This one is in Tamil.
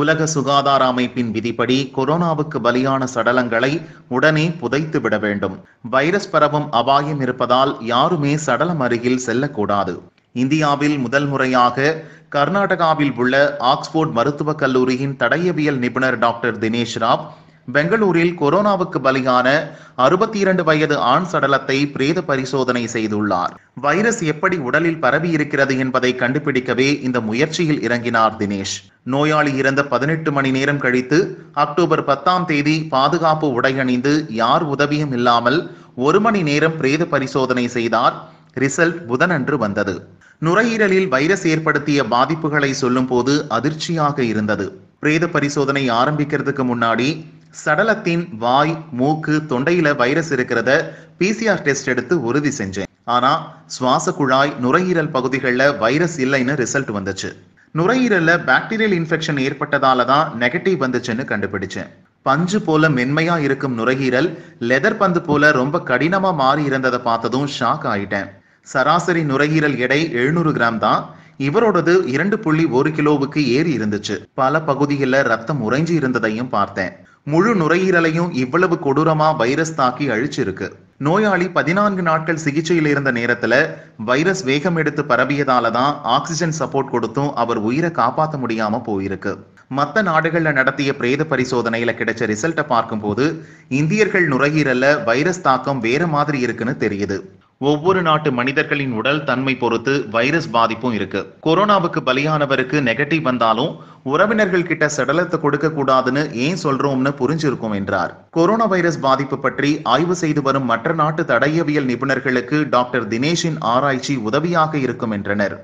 உலக சுகாதார அமைப்பின் விதிப்படி கொரோனாவுக்கு பலியான சடலங்களை உடனே புதைத்து விட வேண்டும் வைரஸ் பரவும் அபாயம் இருப்பதால் யாருமே சடலம் அருகில் செல்லக்கூடாது இந்தியாவில் முதல் முறையாக கர்நாடகாவில் உள்ள ஆக்ஸ்போர்ட் மருத்துவக் கல்லூரியின் தடயவியல் நிபுணர் டாக்டர் தினேஷ் ராவ் பெங்களூரில் கொரோனாவுக்கு பலியான அறுபத்தி இரண்டு வயது ஆண் சடலத்தை பிரேத பரிசோதனை செய்துள்ளார் வைரஸ் எப்படி உடலில் பரவி இருக்கிறது என்பதை கண்டுபிடிக்கவே இந்த முயற்சியில் இறங்கினார் தினேஷ் நோயாளி இறந்த பதினெட்டு மணி நேரம் கழித்து அக்டோபர் பத்தாம் தேதி பாதுகாப்பு உடையணிந்து யார் உதவியும் இல்லாமல் ஒரு மணி நேரம் பிரேத பரிசோதனை செய்தார் ரிசல்ட் புதனன்று வந்தது நுரையீரலில் வைரஸ் ஏற்படுத்திய பாதிப்புகளை சொல்லும்போது அதிர்ச்சியாக இருந்தது பிரேத பரிசோதனை ஆரம்பிக்கிறதுக்கு முன்னாடி சடலத்தின் வாய் மூக்கு தொண்டையில வைரஸ் இருக்கிறத பிசிஆர் டெஸ்ட் எடுத்து உறுதி செஞ்சேன் ஆனா சுவாச குழாய் நுரையீரல் பகுதிகளில் வைரஸ் இல்லைன்னு ரிசல்ட் வந்துச்சு நுரையீரல்ல பாக்டீரியல் இன்ஃபெக்ஷன் ஏற்பட்டதால தான் நெகட்டிவ் வந்துச்சுன்னு கண்டுபிடிச்சேன் பஞ்சு போல மென்மையா இருக்கும் நுரையீரல் லெதர் பந்து போல ரொம்ப கடினமா மாறி இருந்ததை பார்த்ததும் ஷாக் ஆயிட்டேன் சராசரி நுரையீரல் எடை எழுநூறு கிராம் தான் இவரோடது இரண்டு புள்ளி ஒரு கிலோவுக்கு ஏறி இருந்துச்சு பல பகுதிகளில் ரத்தம் உறைஞ்சி இருந்ததையும் பார்த்தேன் முழு நுரையீரலையும் இவ்வளவு கொடூரமா வைரஸ் தாக்கி அழிச்சிருக்கு நோயாளி பதினான்கு நாட்கள் சிகிச்சையில் இருந்த நேரத்துல வைரஸ் வேகம் எடுத்து பரவியதால தான் ஆக்சிஜன் சப்போர்ட் கொடுத்தும் அவர் உயிரை காப்பாற்ற முடியாம போயிருக்கு மற்ற நாடுகள்ல நடத்திய பிரேத பரிசோதனையில கிடைச்ச ரிசல்ட்டை பார்க்கும்போது இந்தியர்கள் நுரையீரல்ல வைரஸ் தாக்கம் வேற மாதிரி இருக்குன்னு தெரியுது ஒவ்வொரு நாட்டு மனிதர்களின் உடல் தன்மை பொறுத்து வைரஸ் பாதிப்பும் இருக்கு கொரோனாவுக்கு பலியானவருக்கு நெகட்டிவ் வந்தாலும் உறவினர்கள் கிட்ட சடலத்தை கொடுக்க கூடாதுன்னு ஏன் சொல்றோம்னு புரிஞ்சிருக்கும் என்றார் கொரோனா வைரஸ் பாதிப்பு பற்றி ஆய்வு செய்து வரும் மற்ற நாட்டு தடயவியல் நிபுணர்களுக்கு டாக்டர் தினேஷின் ஆராய்ச்சி உதவியாக இருக்கும் என்றனர்